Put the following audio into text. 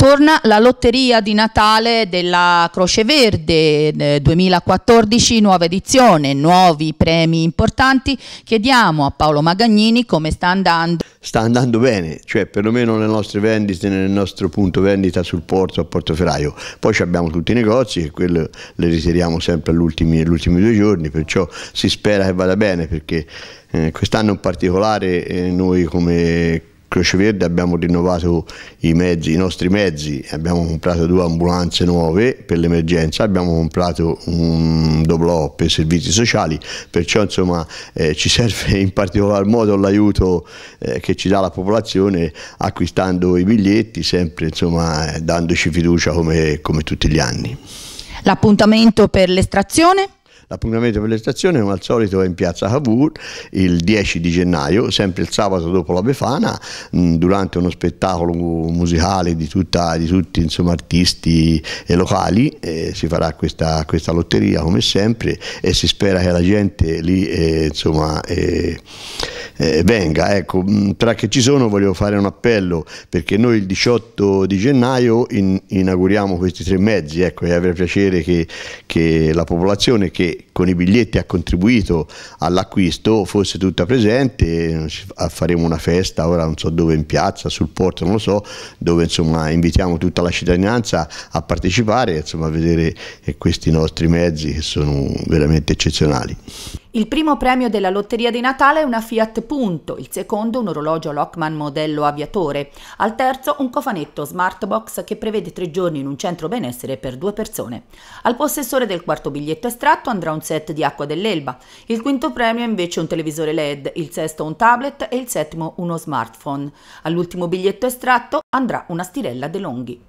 Torna la lotteria di Natale della Croce Verde 2014, eh, nuova edizione, nuovi premi importanti. Chiediamo a Paolo Magagnini come sta andando. Sta andando bene, cioè perlomeno nelle nostre vendite, nel nostro punto vendita sul porto a Portoferraio. Poi abbiamo tutti i negozi e quello le ritiriamo sempre negli ultimi due giorni, perciò si spera che vada bene perché eh, quest'anno in particolare eh, noi come Croce Verde abbiamo rinnovato i, mezzi, i nostri mezzi, abbiamo comprato due ambulanze nuove per l'emergenza, abbiamo comprato un doblò per servizi sociali, perciò insomma eh, ci serve in particolar modo l'aiuto eh, che ci dà la popolazione acquistando i biglietti, sempre insomma eh, dandoci fiducia come, come tutti gli anni. L'appuntamento per l'estrazione? L'appuntamento per le stazioni, come al solito, è in piazza Cavour il 10 di gennaio, sempre il sabato dopo la Befana, mh, mm, durante uno spettacolo musicale di, tutta, di tutti insomma, artisti e locali. Eh, si farà questa, questa, lotteria come sempre e si spera che la gente lì eh, insomma, eh, eh, venga. Ecco, mm, tra che ci sono volevo fare un appello perché noi il 18 di gennaio in, inauguriamo questi tre mezzi ecco, e avrei piacere che, che la popolazione che, con i biglietti ha contribuito all'acquisto fosse tutta presente, faremo una festa ora non so dove in piazza, sul porto non lo so, dove insomma invitiamo tutta la cittadinanza a partecipare, insomma a vedere eh, questi nostri mezzi che sono veramente eccezionali. Il primo premio della lotteria di Natale è una Fiat Punto, il secondo un orologio Lockman modello aviatore, al terzo un cofanetto Smartbox che prevede tre giorni in un centro benessere per due persone. Al possessore del quarto biglietto estratto andrà un set di acqua dell'Elba. Il quinto premio è invece un televisore LED, il sesto un tablet e il settimo uno smartphone. All'ultimo biglietto estratto andrà una stirella De Longhi.